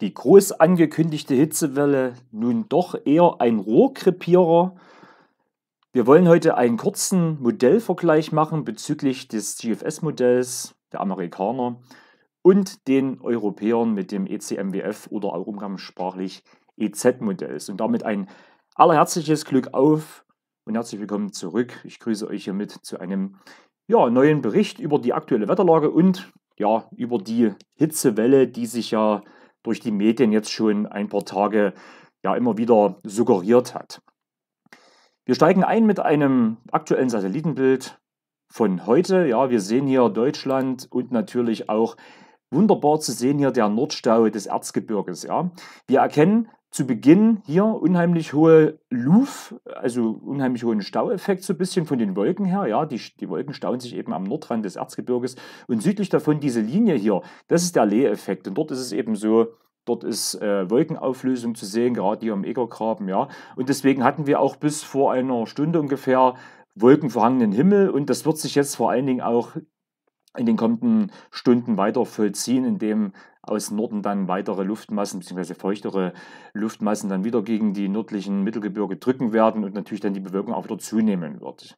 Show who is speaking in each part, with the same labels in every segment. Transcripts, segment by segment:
Speaker 1: die groß angekündigte Hitzewelle nun doch eher ein Rohrkrepierer. Wir wollen heute einen kurzen Modellvergleich machen bezüglich des GFS-Modells der Amerikaner und den Europäern mit dem ECMWF oder auch umgangssprachlich EZ-Modells. Und damit ein allerherzliches Glück auf und herzlich willkommen zurück. Ich grüße euch hiermit zu einem ja, neuen Bericht über die aktuelle Wetterlage und ja, über die Hitzewelle, die sich ja durch die Medien jetzt schon ein paar Tage ja immer wieder suggeriert hat. Wir steigen ein mit einem aktuellen Satellitenbild von heute. Ja, wir sehen hier Deutschland und natürlich auch wunderbar zu sehen hier der Nordstau des Erzgebirges. Ja. Wir erkennen zu Beginn hier unheimlich hohe Luf, also unheimlich hohen Staueffekt so ein bisschen von den Wolken her. Ja, die, die Wolken stauen sich eben am Nordrand des Erzgebirges und südlich davon diese Linie hier, das ist der Lee-Effekt. Und dort ist es eben so, Dort ist äh, Wolkenauflösung zu sehen, gerade hier am Egergraben, ja. Und deswegen hatten wir auch bis vor einer Stunde ungefähr wolkenverhangenen Himmel und das wird sich jetzt vor allen Dingen auch in den kommenden Stunden weiter vollziehen, indem aus Norden dann weitere Luftmassen bzw. feuchtere Luftmassen dann wieder gegen die nördlichen Mittelgebirge drücken werden und natürlich dann die Bewölkung auch wieder zunehmen wird.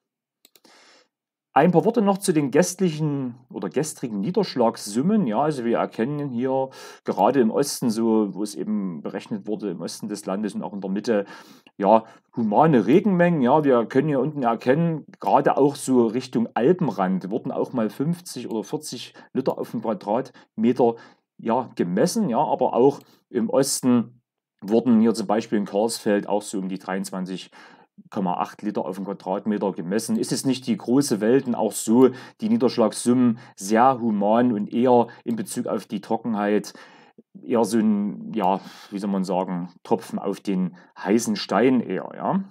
Speaker 1: Ein paar Worte noch zu den gestlichen oder gestrigen Niederschlagssummen. Ja, also wir erkennen hier gerade im Osten, so wo es eben berechnet wurde, im Osten des Landes und auch in der Mitte, ja, humane Regenmengen. Ja, wir können hier unten erkennen, gerade auch so Richtung Alpenrand wurden auch mal 50 oder 40 Liter auf den Quadratmeter ja, gemessen, ja, aber auch im Osten wurden hier zum Beispiel in Karlsfeld auch so um die 23 0,8 Liter auf den Quadratmeter gemessen. Ist es nicht die große Welt und auch so die Niederschlagssummen sehr human und eher in Bezug auf die Trockenheit eher so ein, ja, wie soll man sagen, Tropfen auf den heißen Stein eher, ja?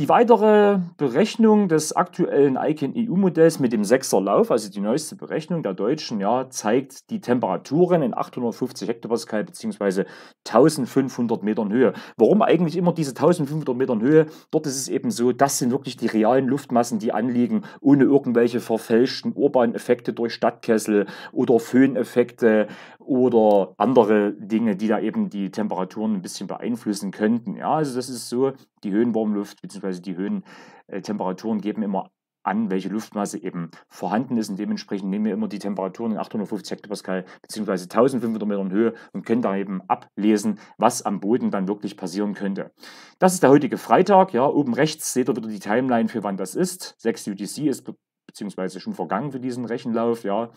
Speaker 1: Die weitere Berechnung des aktuellen ICANN EU-Modells mit dem 6er Lauf, also die neueste Berechnung der Deutschen, ja, zeigt die Temperaturen in 850 Hektopascal bzw. 1500 Metern Höhe. Warum eigentlich immer diese 1500 Metern Höhe? Dort ist es eben so, das sind wirklich die realen Luftmassen, die anliegen, ohne irgendwelche verfälschten urbanen Effekte durch Stadtkessel oder Föhneffekte oder andere Dinge, die da eben die Temperaturen ein bisschen beeinflussen könnten. Ja, also das ist so, die Höhenwarmluft bzw. die Höhentemperaturen äh, geben immer an, welche Luftmasse eben vorhanden ist. Und dementsprechend nehmen wir immer die Temperaturen in 850 Hektopascal bzw. 1500 Metern Höhe und können dann eben ablesen, was am Boden dann wirklich passieren könnte. Das ist der heutige Freitag. Ja, oben rechts seht ihr wieder die Timeline, für wann das ist. 6 UTC ist be beziehungsweise schon vergangen für diesen Rechenlauf. Ja,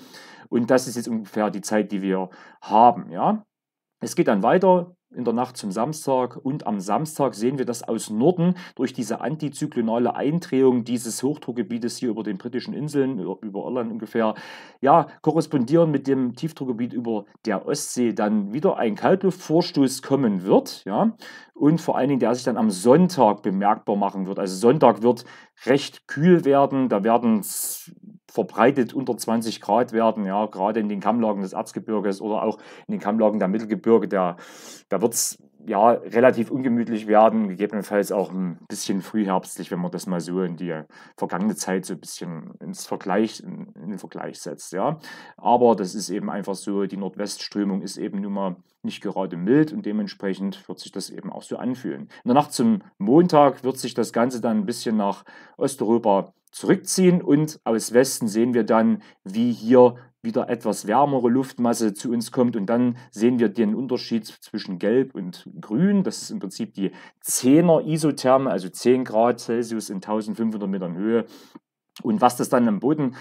Speaker 1: und das ist jetzt ungefähr die Zeit, die wir haben. Ja, es geht dann weiter in der Nacht zum Samstag und am Samstag sehen wir dass aus Norden durch diese antizyklonale Eindrehung dieses Hochdruckgebietes hier über den britischen Inseln, über Irland ungefähr, ja, korrespondieren mit dem Tiefdruckgebiet über der Ostsee dann wieder ein Kaltluftvorstoß kommen wird, ja, und vor allen Dingen der sich dann am Sonntag bemerkbar machen wird. Also Sonntag wird recht kühl werden, da werden verbreitet unter 20 Grad werden, ja, gerade in den Kammlagen des Erzgebirges oder auch in den Kammlagen der Mittelgebirge, der, da wird es ja relativ ungemütlich werden, gegebenenfalls auch ein bisschen frühherbstlich, wenn man das mal so in die vergangene Zeit so ein bisschen ins Vergleich, in den Vergleich setzt, ja. Aber das ist eben einfach so, die Nordwestströmung ist eben nun mal nicht gerade mild und dementsprechend wird sich das eben auch so anfühlen. In der Nacht zum Montag wird sich das Ganze dann ein bisschen nach Osteuropa zurückziehen und aus Westen sehen wir dann, wie hier wieder etwas wärmere Luftmasse zu uns kommt und dann sehen wir den Unterschied zwischen Gelb und Grün. Das ist im Prinzip die 10er Isotherme, also 10 Grad Celsius in 1500 Metern Höhe. Und was das dann am Boden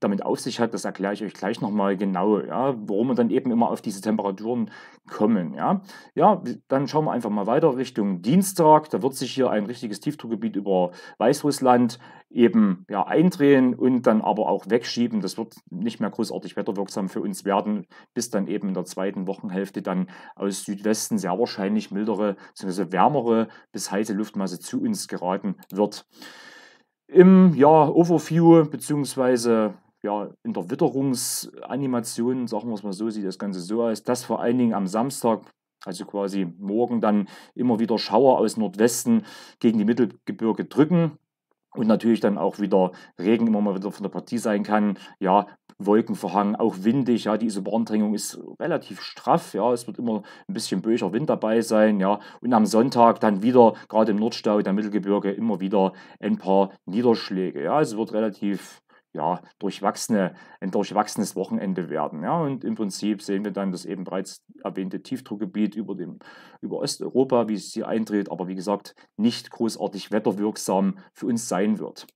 Speaker 1: damit auf sich hat, das erkläre ich euch gleich nochmal genau, ja, warum wir dann eben immer auf diese Temperaturen kommen. Ja. ja, dann schauen wir einfach mal weiter Richtung Dienstag. Da wird sich hier ein richtiges Tiefdruckgebiet über Weißrussland eben ja, eindrehen und dann aber auch wegschieben. Das wird nicht mehr großartig wetterwirksam für uns werden, bis dann eben in der zweiten Wochenhälfte dann aus Südwesten sehr wahrscheinlich mildere bzw. wärmere bis heiße Luftmasse zu uns geraten wird. Im ja, Overview bzw ja, in der Witterungsanimation, sagen wir es mal so, sieht das Ganze so aus, dass vor allen Dingen am Samstag, also quasi morgen, dann immer wieder Schauer aus Nordwesten gegen die Mittelgebirge drücken. Und natürlich dann auch wieder Regen immer mal wieder von der Partie sein kann. Ja, Wolkenverhang, auch windig, ja, die Isobandringung ist relativ straff, ja, es wird immer ein bisschen böiger Wind dabei sein, ja, und am Sonntag dann wieder, gerade im Nordstau der Mittelgebirge, immer wieder ein paar Niederschläge, ja, es also wird relativ ja, durchwachsene, ein durchwachsenes Wochenende werden. Ja, und im Prinzip sehen wir dann das eben bereits erwähnte Tiefdruckgebiet über, dem, über Osteuropa, wie es hier eintritt, aber wie gesagt, nicht großartig wetterwirksam für uns sein wird.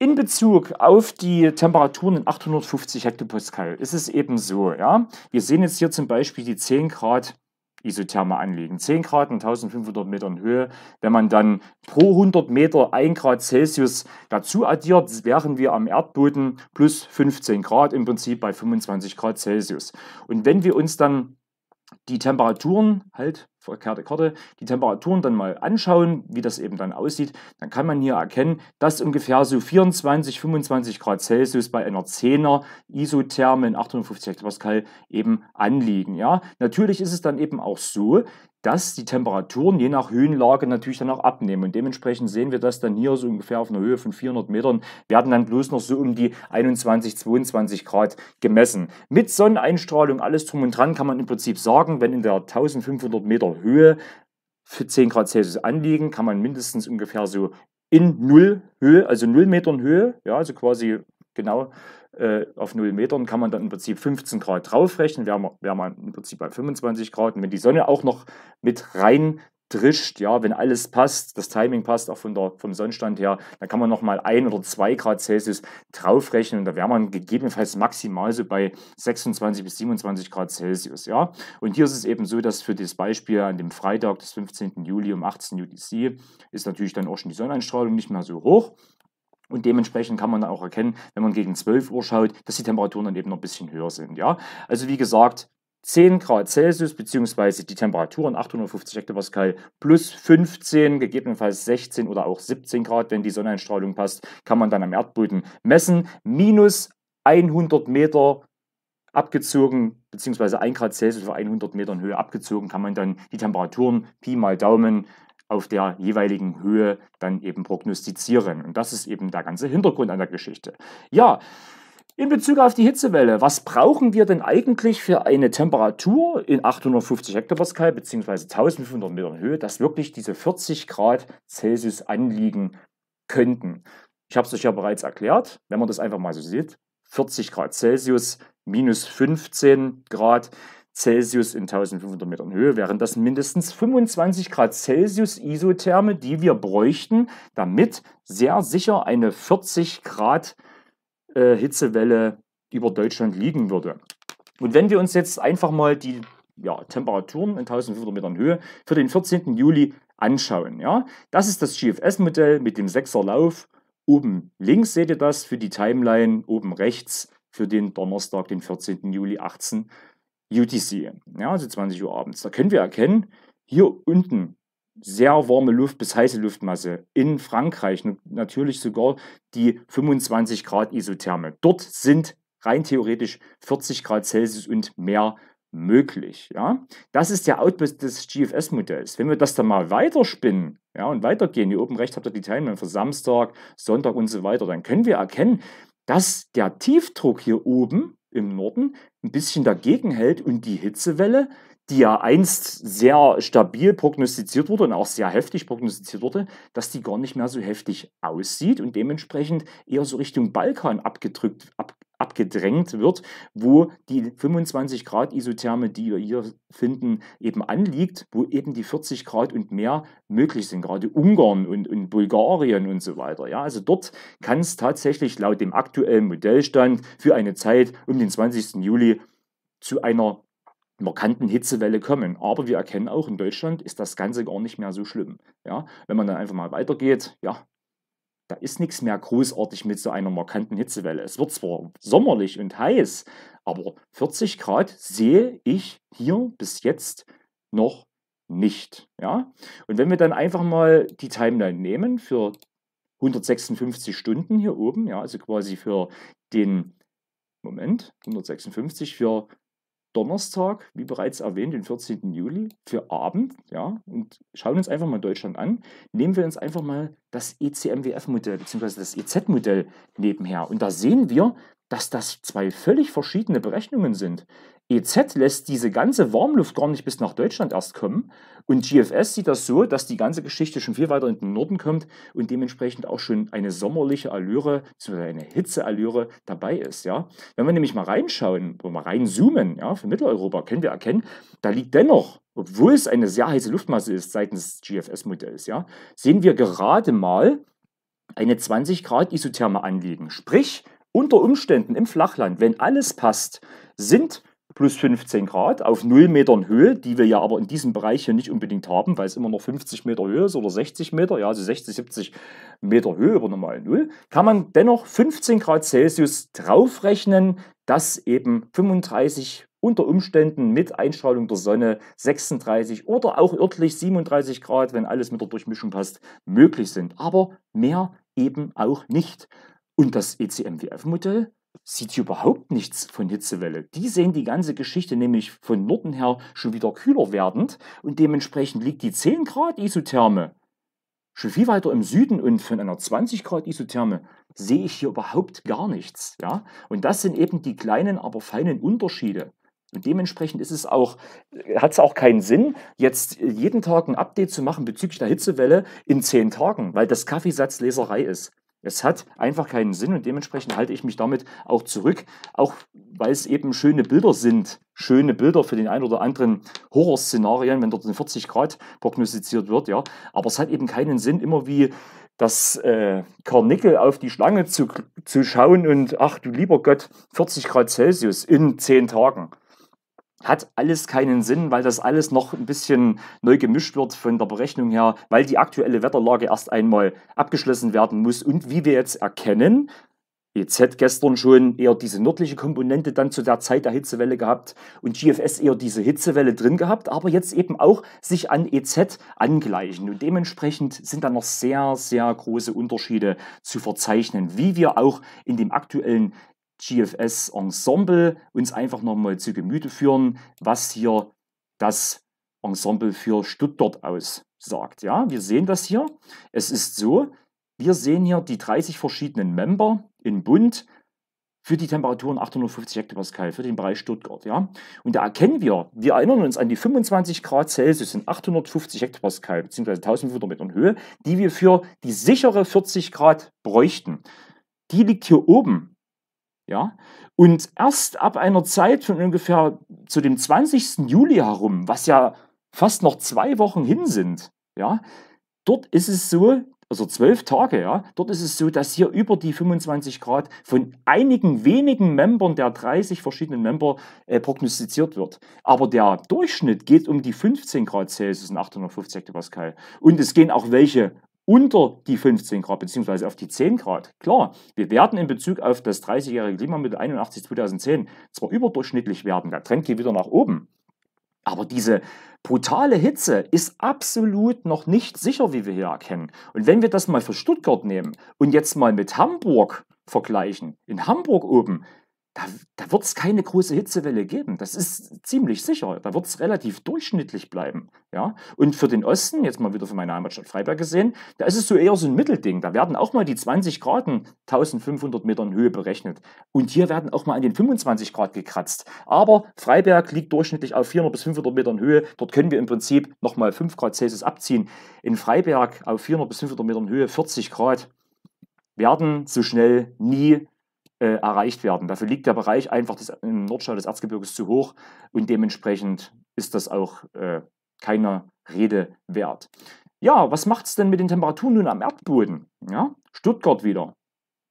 Speaker 1: In Bezug auf die Temperaturen in 850 Hektopascal ist es eben so, ja, wir sehen jetzt hier zum Beispiel die 10 Grad Isotherme Anliegen. 10 Grad und 1500 Metern Höhe. Wenn man dann pro 100 Meter 1 Grad Celsius dazu addiert, wären wir am Erdboden plus 15 Grad, im Prinzip bei 25 Grad Celsius. Und wenn wir uns dann die Temperaturen, halt, verkehrte Karte, die Temperaturen dann mal anschauen, wie das eben dann aussieht, dann kann man hier erkennen, dass ungefähr so 24, 25 Grad Celsius bei einer 10er Isotherme in 850 Hektopascal eben anliegen. Ja, natürlich ist es dann eben auch so, dass die Temperaturen je nach Höhenlage natürlich dann auch abnehmen. Und dementsprechend sehen wir das dann hier so ungefähr auf einer Höhe von 400 Metern, werden dann bloß noch so um die 21, 22 Grad gemessen. Mit Sonneneinstrahlung, alles drum und dran, kann man im Prinzip sagen, wenn in der 1500 Meter Höhe für 10 Grad Celsius anliegen, kann man mindestens ungefähr so in Null Höhe, also Null Metern Höhe, ja, also quasi genau äh, auf 0 Metern kann man dann im Prinzip 15 Grad draufrechnen. Wären wir, wären wir im Prinzip bei 25 Grad. Und wenn die Sonne auch noch mit rein drischt, ja, wenn alles passt, das Timing passt auch von der, vom Sonnenstand her, dann kann man nochmal 1 oder 2 Grad Celsius draufrechnen und da wäre man gegebenenfalls maximal so bei 26 bis 27 Grad Celsius, ja. Und hier ist es eben so, dass für das Beispiel an dem Freitag des 15. Juli um 18 UTC ist natürlich dann auch schon die Sonneneinstrahlung nicht mehr so hoch und dementsprechend kann man auch erkennen, wenn man gegen 12 Uhr schaut, dass die Temperaturen dann eben noch ein bisschen höher sind. Ja? Also wie gesagt, 10 Grad Celsius bzw. die Temperaturen 850 Hektopascal plus 15, gegebenenfalls 16 oder auch 17 Grad, wenn die Sonneneinstrahlung passt, kann man dann am Erdboden messen. Minus 100 Meter abgezogen, bzw. 1 Grad Celsius für 100 Metern Höhe abgezogen, kann man dann die Temperaturen Pi mal Daumen auf der jeweiligen Höhe dann eben prognostizieren. Und das ist eben der ganze Hintergrund an der Geschichte. Ja, in Bezug auf die Hitzewelle, was brauchen wir denn eigentlich für eine Temperatur in 850 Hektopascal bzw. 1500 Metern Höhe, dass wirklich diese 40 Grad Celsius anliegen könnten? Ich habe es euch ja bereits erklärt, wenn man das einfach mal so sieht, 40 Grad Celsius minus 15 Grad Celsius in 1500 Metern Höhe wären das mindestens 25 Grad Celsius Isotherme, die wir bräuchten, damit sehr sicher eine 40 Grad äh, Hitzewelle über Deutschland liegen würde. Und wenn wir uns jetzt einfach mal die ja, Temperaturen in 1500 Metern Höhe für den 14. Juli anschauen, ja, das ist das GFS-Modell mit dem 6er Lauf. Oben links seht ihr das für die Timeline, oben rechts für den Donnerstag, den 14. Juli 18 UTC, ja, also 20 Uhr abends. Da können wir erkennen, hier unten sehr warme Luft bis heiße Luftmasse. In Frankreich natürlich sogar die 25 Grad Isotherme. Dort sind rein theoretisch 40 Grad Celsius und mehr möglich. Ja? Das ist der Output des GFS-Modells. Wenn wir das dann mal weiterspinnen ja, und weitergehen, hier oben rechts habt ihr die Teilnehmer für Samstag, Sonntag und so weiter, dann können wir erkennen, dass der Tiefdruck hier oben im Norden ein bisschen dagegen hält und die Hitzewelle, die ja einst sehr stabil prognostiziert wurde und auch sehr heftig prognostiziert wurde, dass die gar nicht mehr so heftig aussieht und dementsprechend eher so Richtung Balkan abgedrückt, ab, abgedrängt wird, wo die 25 Grad Isotherme, die wir hier finden, eben anliegt, wo eben die 40 Grad und mehr möglich sind, gerade Ungarn und, und Bulgarien und so weiter. Ja, also dort kann es tatsächlich laut dem aktuellen Modellstand für eine Zeit um den 20. Juli zu einer markanten Hitzewelle kommen. Aber wir erkennen auch, in Deutschland ist das Ganze gar nicht mehr so schlimm. Ja, wenn man dann einfach mal weitergeht, ja, da ist nichts mehr großartig mit so einer markanten Hitzewelle. Es wird zwar sommerlich und heiß, aber 40 Grad sehe ich hier bis jetzt noch nicht. Ja? Und wenn wir dann einfach mal die Timeline nehmen für 156 Stunden hier oben, ja, also quasi für den Moment, 156 für Donnerstag, wie bereits erwähnt, den 14. Juli für Abend, ja, und schauen uns einfach mal Deutschland an. Nehmen wir uns einfach mal das ECMWF-Modell bzw. das EZ-Modell nebenher. Und da sehen wir, dass das zwei völlig verschiedene Berechnungen sind. EZ lässt diese ganze Warmluft gar nicht bis nach Deutschland erst kommen. Und GFS sieht das so, dass die ganze Geschichte schon viel weiter in den Norden kommt und dementsprechend auch schon eine sommerliche Allüre, beziehungsweise eine Hitzeallüre dabei ist. Ja? Wenn wir nämlich mal reinschauen, mal reinzoomen ja, für Mitteleuropa, können wir erkennen, da liegt dennoch, obwohl es eine sehr heiße Luftmasse ist seitens GFS-Modells, ja, sehen wir gerade mal eine 20 Grad Isotherme anliegen. Sprich, unter Umständen im Flachland, wenn alles passt, sind plus 15 Grad auf 0 Metern Höhe, die wir ja aber in diesem Bereich hier nicht unbedingt haben, weil es immer noch 50 Meter Höhe ist oder 60 Meter, ja, also 60, 70 Meter Höhe über normal 0, kann man dennoch 15 Grad Celsius draufrechnen, dass eben 35 unter Umständen mit Einstrahlung der Sonne 36 oder auch örtlich 37 Grad, wenn alles mit der Durchmischung passt, möglich sind. Aber mehr eben auch nicht. Und das ECMWF-Modell sieht überhaupt nichts von Hitzewelle. Die sehen die ganze Geschichte nämlich von Norden her schon wieder kühler werdend und dementsprechend liegt die 10 Grad Isotherme schon viel weiter im Süden und von einer 20 Grad Isotherme sehe ich hier überhaupt gar nichts. Ja? Und das sind eben die kleinen, aber feinen Unterschiede. Und dementsprechend ist es auch, äh, hat es auch keinen Sinn, jetzt äh, jeden Tag ein Update zu machen bezüglich der Hitzewelle in zehn Tagen, weil das Kaffeesatzleserei ist. Es hat einfach keinen Sinn und dementsprechend halte ich mich damit auch zurück, auch weil es eben schöne Bilder sind. Schöne Bilder für den einen oder anderen Horrorszenarien, wenn dort ein 40 Grad prognostiziert wird, ja. Aber es hat eben keinen Sinn, immer wie das äh, Karnickel auf die Schlange zu, zu schauen und ach du lieber Gott, 40 Grad Celsius in 10 Tagen hat alles keinen Sinn, weil das alles noch ein bisschen neu gemischt wird von der Berechnung her, weil die aktuelle Wetterlage erst einmal abgeschlossen werden muss. Und wie wir jetzt erkennen, EZ gestern schon eher diese nördliche Komponente dann zu der Zeit der Hitzewelle gehabt und GFS eher diese Hitzewelle drin gehabt, aber jetzt eben auch sich an EZ angleichen. Und dementsprechend sind da noch sehr, sehr große Unterschiede zu verzeichnen, wie wir auch in dem aktuellen GFS Ensemble uns einfach nochmal zu Gemüte führen, was hier das Ensemble für Stuttgart aussagt. Ja, wir sehen das hier. Es ist so, wir sehen hier die 30 verschiedenen Member in Bund für die Temperaturen 850 Hektopascal für den Bereich Stuttgart. Ja? Und da erkennen wir, wir erinnern uns an die 25 Grad Celsius in 850 Hektopascal bzw. 1500 Metern Höhe, die wir für die sichere 40 Grad bräuchten. Die liegt hier oben ja? Und erst ab einer Zeit von ungefähr zu dem 20. Juli herum, was ja fast noch zwei Wochen hin sind, ja, dort ist es so, also zwölf Tage, ja, dort ist es so, dass hier über die 25 Grad von einigen wenigen Membern der 30 verschiedenen Member äh, prognostiziert wird. Aber der Durchschnitt geht um die 15 Grad Celsius und 850 Hektopascal. Und es gehen auch welche unter die 15 Grad bzw. auf die 10 Grad. Klar, wir werden in Bezug auf das 30-jährige Klimamittel 81 2010 zwar überdurchschnittlich werden, der Trend geht wieder nach oben, aber diese brutale Hitze ist absolut noch nicht sicher, wie wir hier erkennen. Und wenn wir das mal für Stuttgart nehmen und jetzt mal mit Hamburg vergleichen, in Hamburg oben da, da wird es keine große Hitzewelle geben. Das ist ziemlich sicher. Da wird es relativ durchschnittlich bleiben. Ja? Und für den Osten, jetzt mal wieder von meiner Heimatstadt Freiberg gesehen, da ist es so eher so ein Mittelding. Da werden auch mal die 20 Grad in 1500 Metern Höhe berechnet. Und hier werden auch mal an den 25 Grad gekratzt. Aber Freiberg liegt durchschnittlich auf 400 bis 500 Metern Höhe. Dort können wir im Prinzip nochmal 5 Grad Celsius abziehen. In Freiberg auf 400 bis 500 Metern Höhe 40 Grad werden so schnell nie äh, erreicht werden. Dafür liegt der Bereich einfach des, im Nordschau des Erzgebirges zu hoch und dementsprechend ist das auch äh, keiner Rede wert. Ja, was macht es denn mit den Temperaturen nun am Erdboden? Ja, Stuttgart wieder.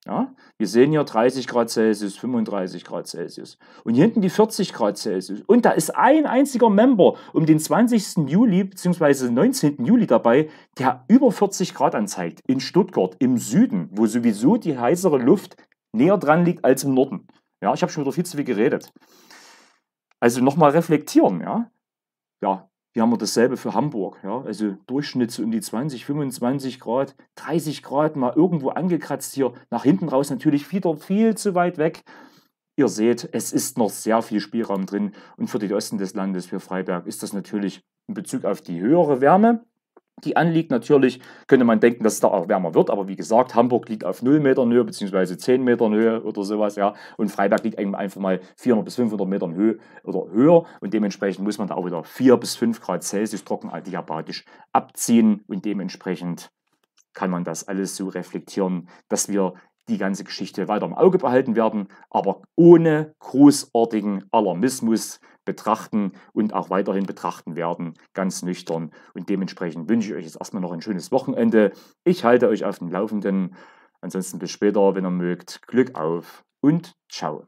Speaker 1: Ja, wir sehen hier 30 Grad Celsius, 35 Grad Celsius und hier hinten die 40 Grad Celsius. Und da ist ein einziger Member um den 20. Juli bzw. 19. Juli dabei, der über 40 Grad anzeigt in Stuttgart im Süden, wo sowieso die heißere Luft näher dran liegt als im Norden. Ja, ich habe schon wieder viel zu viel geredet. Also nochmal reflektieren, ja. Ja, hier haben wir dasselbe für Hamburg, ja. Also Durchschnitt so um die 20, 25 Grad, 30 Grad mal irgendwo angekratzt hier. Nach hinten raus natürlich wieder viel zu weit weg. Ihr seht, es ist noch sehr viel Spielraum drin. Und für den Osten des Landes, für Freiberg, ist das natürlich in Bezug auf die höhere Wärme die anliegt. Natürlich könnte man denken, dass es da auch wärmer wird, aber wie gesagt, Hamburg liegt auf 0 Metern Höhe bzw. 10 Metern Höhe oder sowas, ja. Und Freiberg liegt einfach mal 400 bis 500 Metern Höhe oder höher und dementsprechend muss man da auch wieder 4 bis 5 Grad Celsius trocken adiabatisch abziehen und dementsprechend kann man das alles so reflektieren, dass wir die ganze Geschichte weiter im Auge behalten werden, aber ohne großartigen Alarmismus, betrachten und auch weiterhin betrachten werden, ganz nüchtern. Und dementsprechend wünsche ich euch jetzt erstmal noch ein schönes Wochenende. Ich halte euch auf dem Laufenden. Ansonsten bis später, wenn ihr mögt. Glück auf und ciao.